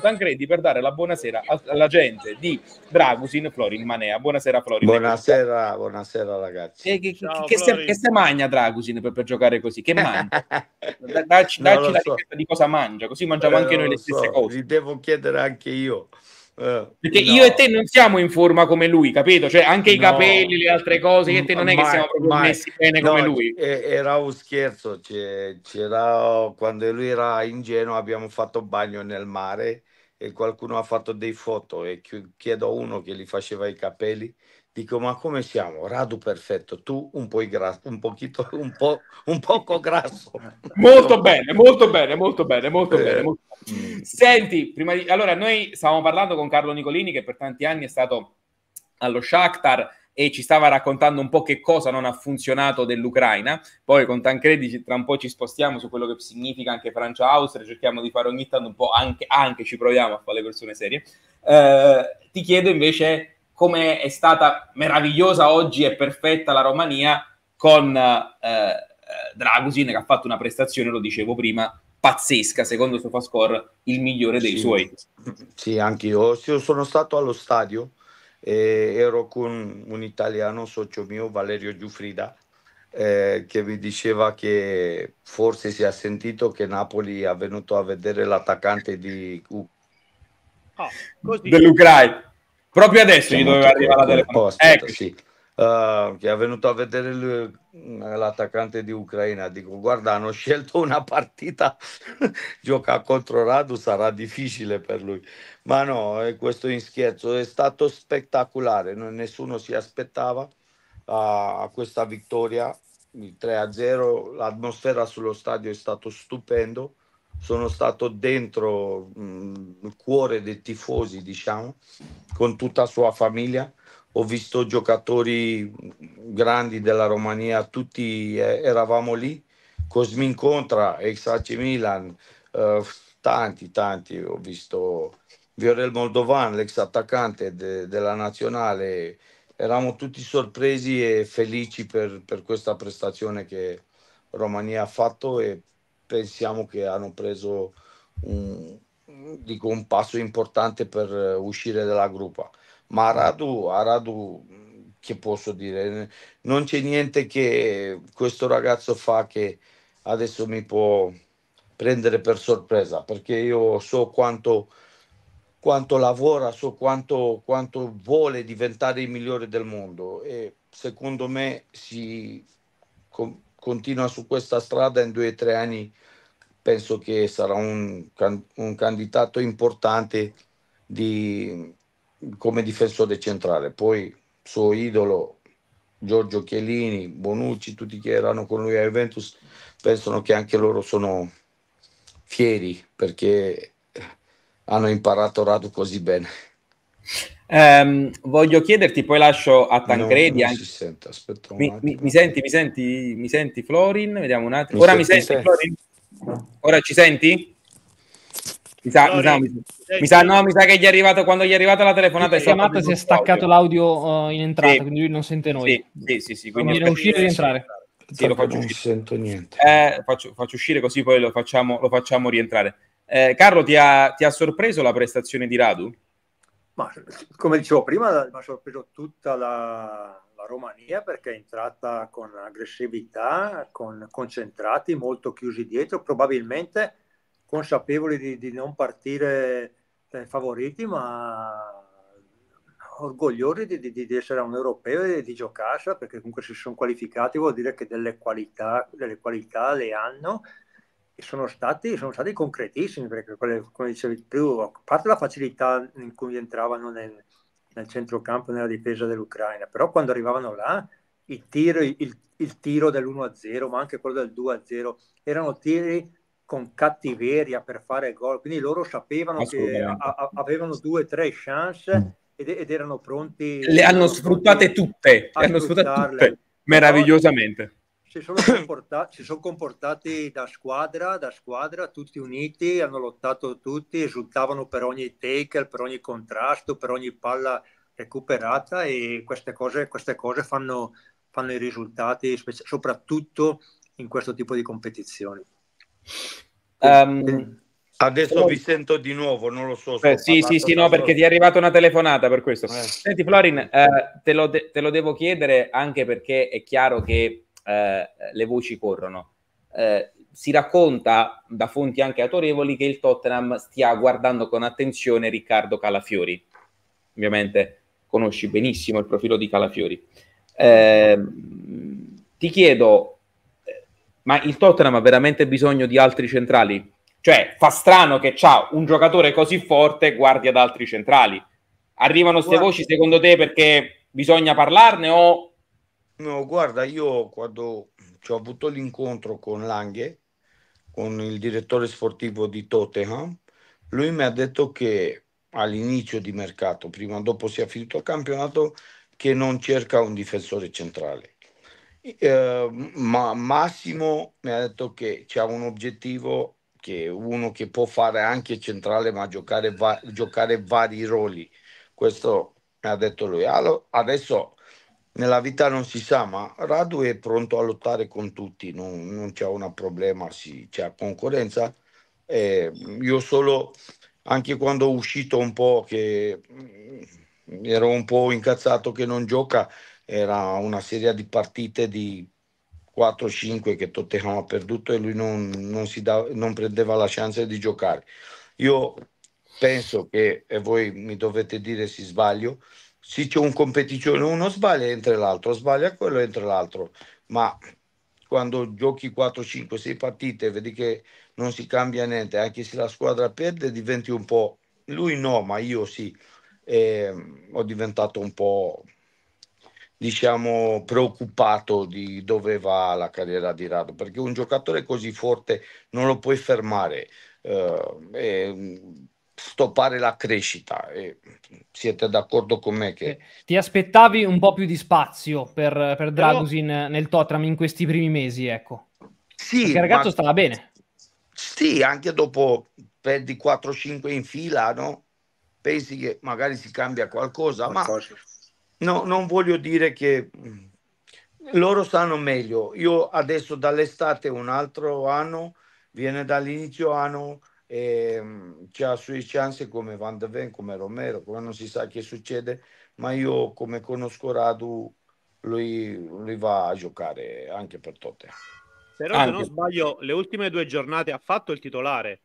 Tancredi per dare la buonasera alla gente di Dragusin Florin Manea. Buonasera Florin. Buonasera, buonasera ragazzi. Eh, e, che, Ciao, che, se, che se mangia Dragusin per, per, giocare così? Che mangia? Dacci, dacci la so. ricetta di cosa mangia, così mangiamo eh, anche noi le so. stesse cose. Li devo chiedere anche io. Eh, Perché no. io e te non siamo in forma come lui, capito? Cioè, anche i no, capelli, le altre cose, io e te non mai, è che siamo proprio mai. messi bene no, come lui. Era un scherzo, c'era quando lui era in Genoa abbiamo fatto bagno nel mare e qualcuno ha fatto dei foto e chiedo a uno che gli faceva i capelli Dico, ma come siamo? Radu perfetto, tu un po', grasso, un, pochito, un, po', un poco grasso. Molto bene, molto bene, molto bene, eh. molto eh. bene. Molto... Mm. Senti, prima di... allora noi stavamo parlando con Carlo Nicolini che per tanti anni è stato allo Shakhtar e ci stava raccontando un po' che cosa non ha funzionato dell'Ucraina. Poi con Tancredi tra un po' ci spostiamo su quello che significa anche Francia-Austria, cerchiamo di fare ogni tanto un po' anche, anche ci proviamo a fare le persone serie. Eh, ti chiedo invece come è stata meravigliosa oggi e perfetta la Romania con eh, eh, Dragusin che ha fatto una prestazione, lo dicevo prima, pazzesca, secondo Sofascore il migliore dei sì. suoi. Sì, anche io. io sono stato allo stadio, e ero con un italiano socio mio, Valerio Giuffrida, eh, che mi diceva che forse si è sentito che Napoli è venuto a vedere l'attaccante di... Uh, oh, dell'Ucraina Proprio adesso gli doveva arrivare la telefonata. Sì. Uh, che è venuto a vedere lui, eh, l'attaccante di Ucraina. Dico, guarda, hanno scelto una partita, gioca contro Radu, sarà difficile per lui. Ma no, questo in scherzo è stato spettacolare, non, nessuno si aspettava eh, a uh, questa vittoria, il 3-0, l'atmosfera sullo stadio è stato stupendo sono stato dentro mh, mm, il cuore dei tifosi, diciamo, con tutta la sua famiglia. Ho visto giocatori mm, grandi della Romania, tutti eh, eravamo lì. Cosmin Contra, ex AC Milan, eh, tanti, tanti. Ho visto Viorel Moldovan, l'ex attaccante de- della nazionale. Eravamo tutti sorpresi e felici per, per questa prestazione che Romania ha fatto e pensiamo che hanno preso un, dico, un passo importante per eh, uscire dalla gruppa. Ma a Radu, che posso dire? Non c'è niente che questo ragazzo fa che adesso mi può prendere per sorpresa, perché io so quanto, quanto lavora, so quanto, quanto vuole diventare il migliore del mondo e secondo me si... Com- continua su questa strada in due o tre anni penso che sarà un, un candidato importante di, come difensore centrale. Poi suo idolo Giorgio Chiellini, Bonucci, tutti che erano con lui a Juventus pensano che anche loro sono fieri perché hanno imparato Radu così bene. Um, voglio chiederti, poi lascio a Tancredi. No, anche... Sente, mi, mi, mi, senti, mi senti, mi senti Florin? Vediamo un attimo. Mi Ora senti, mi senti, Florin? Ora ci senti? Mi sa, mi, sa, mi, sa, no, mi sa che gli è arrivato quando gli è arrivata la telefonata. La chiamata si è staccato l'audio uh, in entrata, sì. quindi lui non sente noi. Sì, sì, sì, sì quindi deve uscire e rientrare. Sì, lo faccio non uscire. sento niente. Eh, faccio, faccio, uscire così poi lo facciamo, lo facciamo rientrare. Eh, Carlo, ti ha, ti ha sorpreso la prestazione di Radu? Ma come dicevo prima, mi ha sorpreso tutta la, la, Romania perché è entrata con aggressività, con concentrati, molto chiusi dietro, probabilmente consapevoli di, di non partire eh, favoriti, ma orgogliosi di, di, di, essere un europeo e di giocarsela perché comunque si sono qualificati, vuol dire che delle qualità, delle qualità le hanno sono stati, sono stati concretissimi perché quelle, come dicevi tu, a parte la facilità in cui entravano nel, nel centrocampo nella difesa dell'Ucraina, però quando arrivavano là il tiro, il, il tiro dell'1-0 ma anche quello del 2-0 erano tiri con cattiveria per fare gol, quindi loro sapevano che a, a, avevano due o tre chance mm. ed, ed, erano pronti. Le hanno sfruttate tutte, le hanno sfruttate tutte, meravigliosamente si sono, si sono, comportati da squadra, da squadra, tutti uniti, hanno lottato tutti, esultavano per ogni tackle, per ogni contrasto, per ogni palla recuperata e queste cose, queste cose fanno, fanno i risultati, soprattutto in questo tipo di competizioni. Um, Adesso però... vi sento di nuovo, non lo so. Eh, sì, sì, sì, no, perché ti è arrivata una telefonata per questo. Eh. Senti, Florin, eh, te, lo de- te, lo devo chiedere anche perché è chiaro che eh, eh, le voci corrono. Eh, si racconta da fonti anche autorevoli che il Tottenham stia guardando con attenzione Riccardo Calafiori. Ovviamente conosci benissimo il profilo di Calafiori. Eh, ti chiedo, eh, ma il Tottenham ha veramente bisogno di altri centrali? Cioè, fa strano che c'ha un giocatore così forte guardi ad altri centrali. Arrivano queste voci secondo te perché bisogna parlarne o No, guarda, io quando ci ho avuto l'incontro con Lange, con il direttore sportivo di Tottenham, lui mi ha detto che all'inizio di mercato, prima o dopo sia finito il campionato, che non cerca un difensore centrale. Eh, ma Massimo mi ha detto che c'è un obiettivo che uno che può fare anche centrale ma giocare, va- giocare vari ruoli questo mi ha detto lui allora, adesso nella vita non si sa, ma Radu è pronto a lottare con tutti, non, non c'è un problema, sì, c'è concorrenza. Eh, io solo, anche quando ho uscito un po', che mm, ero un po' incazzato che non gioca, era una serie di partite di 4-5 che Tottenham ha perduto e lui non, non, da, non prendeva la chance di giocare. Io penso che, e voi mi dovete dire se sbaglio, se c'è un competizione, uno sbaglia, entra l'altro, sbaglia quello, entra l'altro, ma quando giochi 4, 5, 6 partite vedi che non si cambia niente, anche se la squadra perde diventi un po', lui no, ma io sì, e, ehm, ho diventato un po', diciamo, preoccupato di dove va la carriera di Rado, perché un giocatore così forte non lo puoi fermare. Eh, e, stoppare la crescita. E siete d'accordo con me che... Ti aspettavi un po' più di spazio per, per Dragusin Però... nel Totram in questi primi mesi, ecco. Sì, Perché il ragazzo ma... stava bene. Sì, anche dopo perdi 4-5 in fila, no? Pensi che magari si cambia qualcosa, qualcosa. ma no, non voglio dire che mm, loro stanno meglio. Io adesso dall'estate un altro anno, viene dall'inizio anno e ehm, ha sue chance come Van de Ven, come Romero, come non si sa che succede, ma io come conosco Radu lui, lui va a giocare anche per Totte. Però anche. se non sbaglio le ultime due giornate ha fatto il titolare.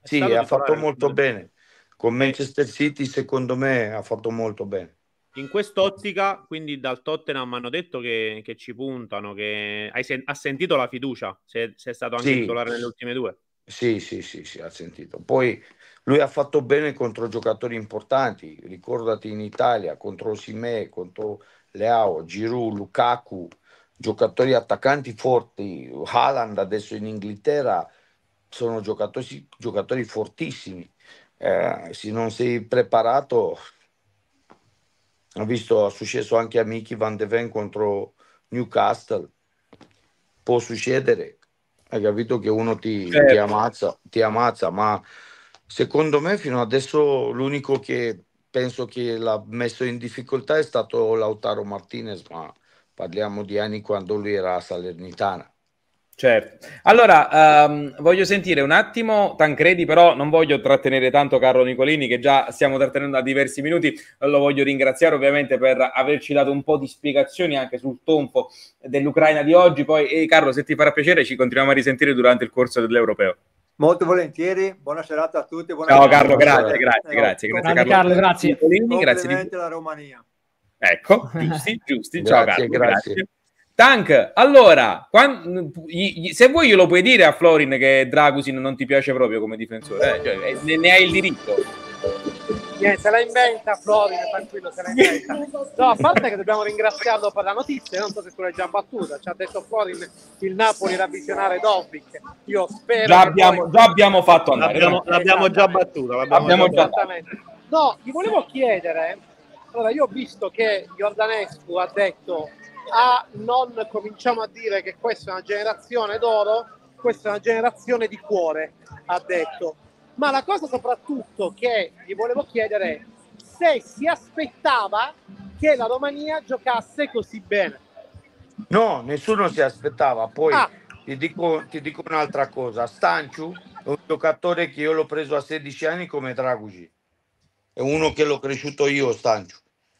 È sì, ha fatto molto bene. Con Manchester City secondo me ha fatto molto bene. In quest'ottica, quindi dal Tottenham hanno detto che, che ci puntano, che hai sen- ha sentito la fiducia, se, è stato anche sì. titolare nelle ultime due. Sì, sì, sì, sì, ha sentito. Poi lui ha fatto bene contro giocatori importanti, ricordati in Italia, contro Osimè, contro Leao, Giroud, Lukaku, giocatori attaccanti forti, Haaland adesso in Inghilterra, sono giocatori, giocatori fortissimi. Eh, se non sei preparato, ho visto, è successo anche a Mickey Van de Ven contro Newcastle, può succedere hai capito che uno ti, certo. ti, ammazza, ti ammazza, ma secondo me fino adesso l'unico che penso che l'ha messo in difficoltà è stato Lautaro Martinez, ma parliamo di anni quando lui era a Salernitana. Certo. Allora, um, voglio sentire un attimo Tancredi, però non voglio trattenere tanto Carlo Nicolini, che già stiamo trattenendo da diversi minuti. Lo voglio ringraziare ovviamente per averci dato un po' di spiegazioni anche sul tonfo dell'Ucraina di oggi. Poi, eh, Carlo, se ti farà piacere, ci continuiamo a risentire durante il corso dell'Europeo. Molto volentieri, buona serata a tutti. Buona Ciao Carlo, eh, grazie, grazie, grazie, grazie, grazie Carlo. Carlo grazie. grazie di... la Romania. Ecco, giusti, giusti. Ciao grazie, Carlo, grazie. grazie. Tank, allora, quando, se vuoi glielo puoi dire a Florin che Dragusin non ti piace proprio come difensore, eh? cioè, eh, ne, ne, hai il diritto. Niente, se la inventa Florin, tranquillo, se la inventa. No, a parte che dobbiamo ringraziarlo per la notizia, non so se tu l'hai già battuta, ci ha detto Florin il Napoli ravvisionare Dovic, io spero... Già abbiamo, poi... già abbiamo fatto andare. L'abbiamo, eh. l'abbiamo già battuta, l'abbiamo l'abbiamo già battuta. No, ti volevo chiedere, allora io ho visto che Jordanescu ha detto a non cominciamo a dire che questa è una generazione d'oro, questa è una generazione di cuore, ha detto. Ma la cosa soprattutto che gli volevo chiedere è se si aspettava che la Romania giocasse così bene. No, nessuno si aspettava. Poi ah. ti, dico, ti, dico, un'altra cosa. Stanciu è un giocatore che io l'ho preso a 16 anni come Dragugi. È uno che l'ho cresciuto io, Stanciu.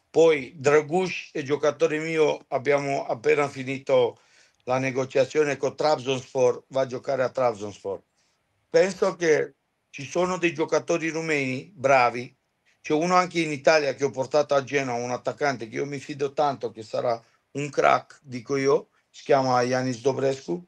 Poi Dragush è giocatore mio, abbiamo appena finito la negoziazione con Trabzonspor, va a giocare a Trabzonspor. Penso che ci sono dei giocatori rumeni bravi, c'è uno anche in Italia che ho portato a Genoa, un attaccante che io mi fido tanto che sarà un crack, dico io, si chiama Yanis Dobrescu,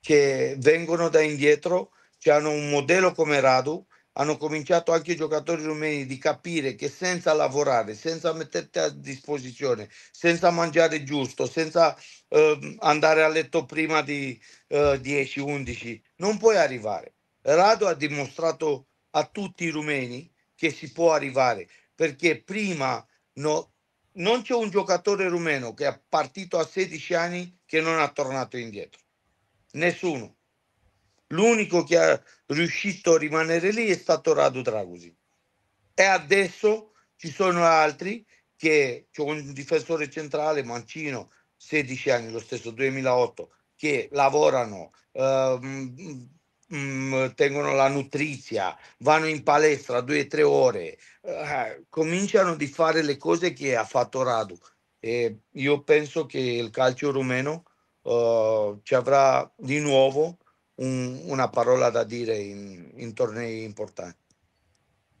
che vengono da indietro, che hanno un modello come Radu, hanno cominciato anche i giocatori rumeni di capire che senza lavorare, senza metterti a disposizione, senza mangiare giusto, senza eh, andare a letto prima di eh, 10-11, non puoi arrivare. Rado ha dimostrato a tutti i rumeni che si può arrivare perché prima no, non c'è un giocatore rumeno che è partito a 16 anni che non è tornato indietro. Nessuno. L'unico che è riuscito a rimanere lì è stato Radu Dragusin. E adesso ci sono altri che c'è un difensore centrale Mancino, 16 anni, lo stesso 2008, che lavorano, ehm, mm, mm, tengono la nutrizia, vanno in palestra due o tre ore, eh, cominciano a fare le cose che ha fatto Radu. E io penso che il calcio rumeno eh, ci avrà di nuovo un, una parola da dire in, in tornei importanti.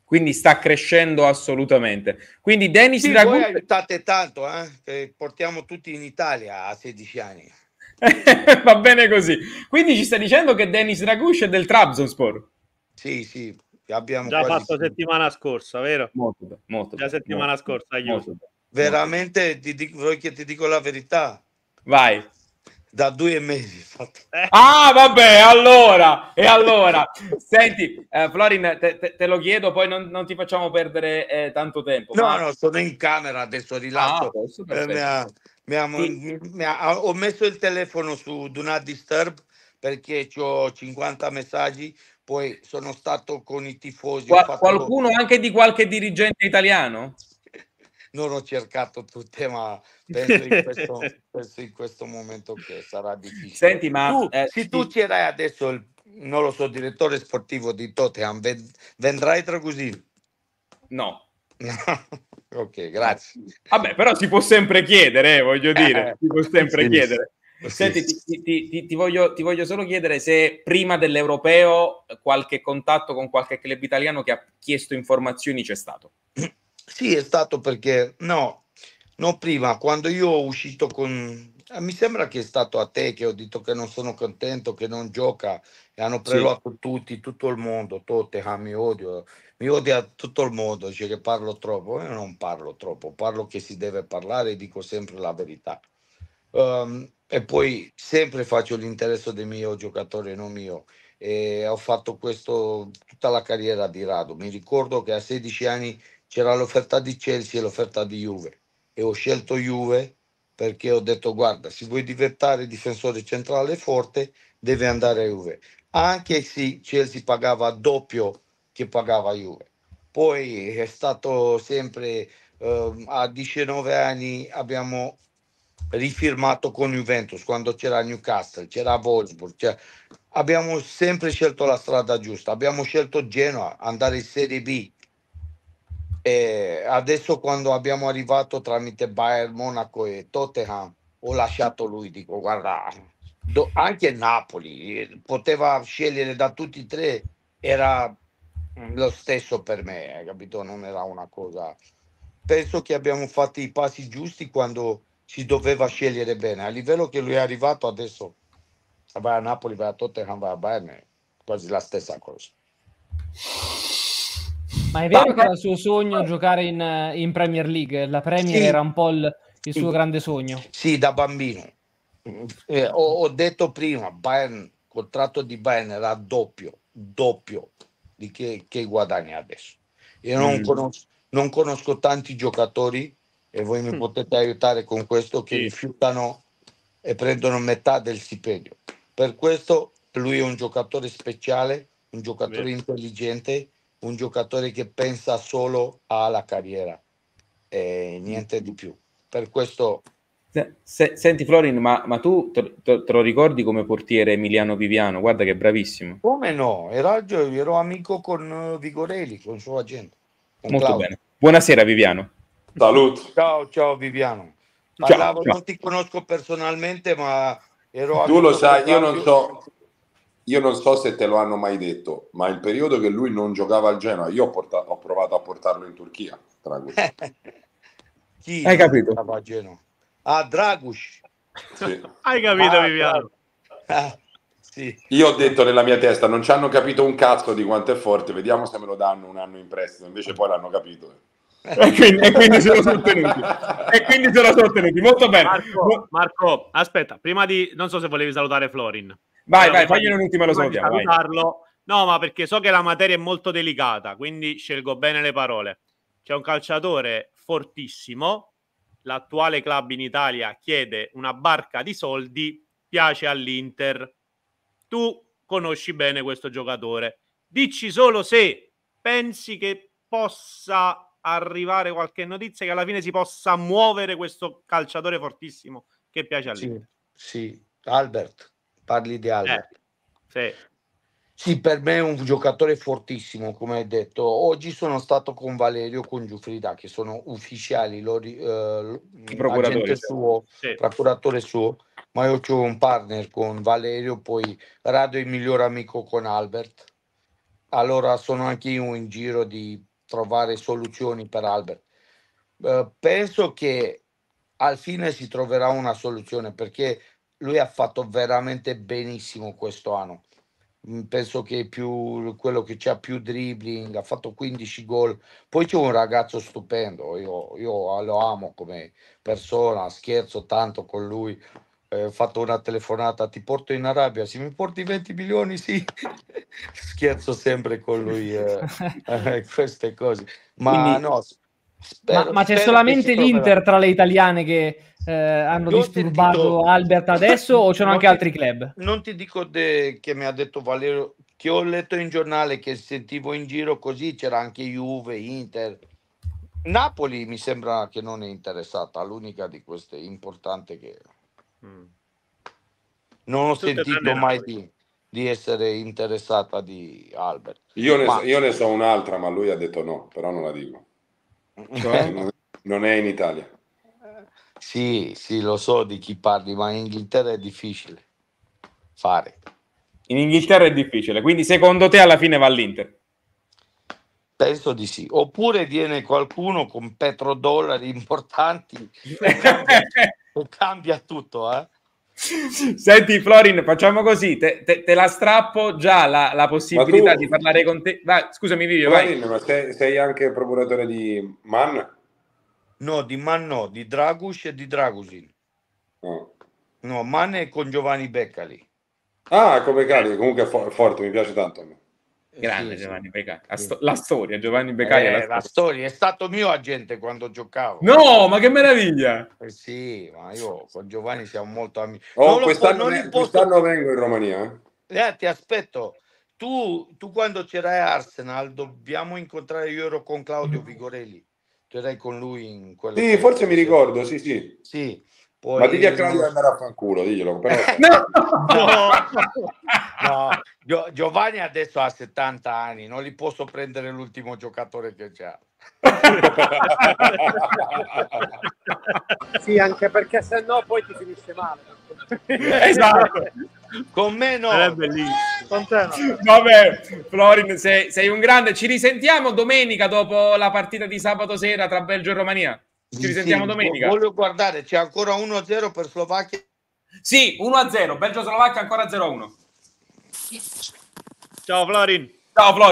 Quindi sta crescendo assolutamente. Quindi Denis sì, Dragut... voi aiutate tanto, eh? che portiamo tutti in Italia a 16 anni. Va bene così. Quindi ci stai dicendo che Denis Dragush è del Trabzonspor. Sì, sì, abbiamo già fatto tutto. settimana scorsa, vero? Molto, bene, molto. Già settimana molto, scorsa, molto, molto, Veramente ti dico, che ti dico la verità. Vai da due mesi. Eh. Ah, vabbè, allora, e allora, senti, eh, Florin, te, te, te, lo chiedo, poi non, non ti facciamo perdere eh, tanto tempo. No, ma... no, sono in camera, adesso rilasso. Ah, eh, mi ha, mi ha, sì. mi ha, ho messo il telefono su Do Not Disturb perché ho 50 messaggi, poi sono stato con i tifosi. Qua, fatto... Qualcuno anche di qualche dirigente italiano? non ho cercato tutte, ma penso in questo, penso in questo momento che sarà difficile. Senti, ma tu, eh, se tu c'erai adesso, il, non lo so, direttore sportivo di Tottenham, vendrai Tragusino? No. ok, eh, grazie. Vabbè, però si può sempre chiedere, eh, voglio eh, dire, si può sempre sì, chiedere. Sì. Senti, ti, ti, ti, voglio, ti, voglio, solo chiedere se prima dell'europeo qualche contatto con qualche club italiano che ha chiesto informazioni c'è stato. Sì, è stato perché, no, no, prima, quando io ho uscito con... Eh, mi sembra che è stato a te che ho detto che non sono contento, che non gioca e hanno preso tutti, tutto il mondo, Tottenham, ah, mi odio, mi odia tutto il mondo, dice che parlo troppo, io non parlo troppo, parlo che si deve parlare e dico sempre la verità. Um, e poi sempre faccio l'interesse del mio giocatore, non mio. E ho fatto questo tutta la carriera di Rado. Mi ricordo che a 16 anni c'era l'offerta di Chelsea e l'offerta di Juve e ho scelto Juve perché ho detto guarda se vuoi diventare difensore centrale forte deve andare a Juve anche se Chelsea pagava doppio che pagava Juve poi è stato sempre eh, a 19 anni abbiamo rifirmato con Juventus quando c'era Newcastle c'era Wolfsburg c'era... abbiamo sempre scelto la strada giusta abbiamo scelto Genoa andare in Serie B e adesso quando abbiamo arrivato tramite Bayern Monaco e Tottenham, ho lasciato lui, dico guarda, do, anche Napoli eh, poteva scegliere da tutti e tre, era lo stesso per me, eh, capito? Non era una cosa... Penso che abbiamo fatto i passi giusti quando si doveva scegliere bene. A livello che lui è arrivato adesso, vai a Napoli, vai a Tottenham, vai a Bayern, quasi la stessa cosa. Ma è vero ma... che era il suo sogno giocare in, eh, in Premier League? La Premier sì. era un po' il, il suo sì. grande sogno. Sì, da bambino. Eh, ho, ho, detto prima, Bayern, contratto di Bayern era doppio, doppio di che, che guadagna adesso. Io non, mm. conosco, non, conosco, tanti giocatori e voi mi mm. potete aiutare con questo che sì. rifiutano e prendono metà del stipendio. Per questo lui è un giocatore speciale, un giocatore Beh. intelligente un giocatore che pensa solo alla carriera e niente di più. Per questo... Se, se, senti Florin, ma, ma tu te, lo ricordi come portiere Emiliano Viviano? Guarda che bravissimo. Come no? Era, ero amico con eh, Vigorelli, con il suo agente. Molto Claudio. bene. Buonasera Viviano. Saluto. Ciao, ciao Viviano. Parlavo, ciao, ciao. Non ti conosco personalmente, ma ero... Tu lo sai, io non so io non so se te lo hanno mai detto, ma il periodo che lui non giocava al Genoa, io ho, portato, ho provato a portarlo in Turchia. Dragus. Chi? Hai capito? A Genoa. Ah, Dragus. Sì. Hai capito, ah, Viviano? Ah, sì. Io ho detto nella mia testa, non ci hanno capito un cazzo di quanto è forte, vediamo se me lo danno un anno in prestito, invece poi l'hanno capito. Eh. e, quindi, e quindi sono tenuti e quindi se lo sono tenuti molto bene Marco, Marco aspetta prima di non so se volevi salutare Florin Vai, allora, vai, fagliene un'ultima lo so. No, ma perché so che la materia è molto delicata, quindi scelgo bene le parole. C'è un calciatore fortissimo, l'attuale club in Italia chiede una barca di soldi, piace all'Inter. Tu conosci bene questo giocatore. Dici solo se pensi che possa arrivare qualche notizia che alla fine si possa muovere questo calciatore fortissimo che piace all'Inter. Sì, sì. Albert parli di Albert. Eh, sì. Sì, per me è un giocatore fortissimo, come hai detto. Oggi sono stato con Valerio, con Giuffrida, che sono ufficiali, lo, eh, procuratore certo. suo, sì. procuratore suo, ma io ho un partner con Valerio, poi Rado è il miglior amico con Albert. Allora sono anche io in giro di trovare soluzioni per Albert. Eh, penso che al fine si troverà una soluzione perché lui ha fatto veramente benissimo questo anno. Mm, penso che più quello che c'ha più dribbling, ha fatto 15 gol. Poi c'è un ragazzo stupendo, io, io lo amo come persona, scherzo tanto con lui. Eh, ho fatto una telefonata, ti porto in Arabia, se mi porti 20 milioni, sì. scherzo sempre con lui, eh, eh, queste cose. Ma Quindi, no, spero, ma, ma c'è solamente l'Inter troverà. tra le italiane che eh, hanno non disturbato dico... Albert adesso o c'erano anche ti, altri club? Non ti dico de... che mi ha detto Valerio, che ho letto in giornale, che sentivo in giro così, c'era anche Juve, Inter. Napoli mi sembra che non è interessata, l'unica di queste importante che... Mm. Non ho Tutte sentito mai di di essere interessata di Albert. Io ne, ma... io ne, so un'altra, ma lui ha detto no, però non la dico. Cioè? non è in Italia. Sì, sì, lo so di chi parli, ma in Inghilterra è difficile fare. In Inghilterra è difficile, quindi secondo te alla fine va all'Inter? Penso di sì. Oppure viene qualcuno con petrodollari importanti e cambia, tutto, eh? Senti Florin, facciamo così, te, te, te la strappo già la, la possibilità tu, di parlare con te. Vai, scusami Vivio, Florin, vai. ma sei, sei anche procuratore di Mann? No, di Manno, di Dragus e di Dragusin. Oh. Ah. No, Mane con Giovanni Beccali. Ah, come Beccali, comunque è forte, mi piace tanto. Eh, Grande sì, Giovanni Beccali. La, sto- la, storia, Giovanni Beccali. Eh, la, la, storia. è stato mio agente quando giocavo. No, ma che meraviglia! Eh sì, ma io con Giovanni siamo molto amici. Oh, non quest'anno, non posso... quest'anno vengo in Romania. Eh. eh, ti aspetto. Tu, tu quando c'era Arsenal dobbiamo incontrare io ero con Claudio mm. Vigorelli erai con lui in quello. Sì, forse mi ricordo, sì, sì. Sì. Poi... Ma digli a Claudio di andare a fanculo, diglielo. Però... Eh. no! no. No, Giovanni adesso ha 70 anni, non li posso prendere l'ultimo giocatore che c'ha. sì, anche perché se no poi ti finisce male. esatto. Con me no. È eh, bellissimo. Vabbè, Florin, sei, sei, un grande. Ci risentiamo domenica dopo la partita di sabato sera tra Belgio e Romania. Ci risentiamo sì, domenica. Voglio guardare, c'è ancora 1-0 per Slovacchia. Sì, 1-0, Belgio-Slovacchia ancora 0-1. Ciao Florin! Ciao Florin!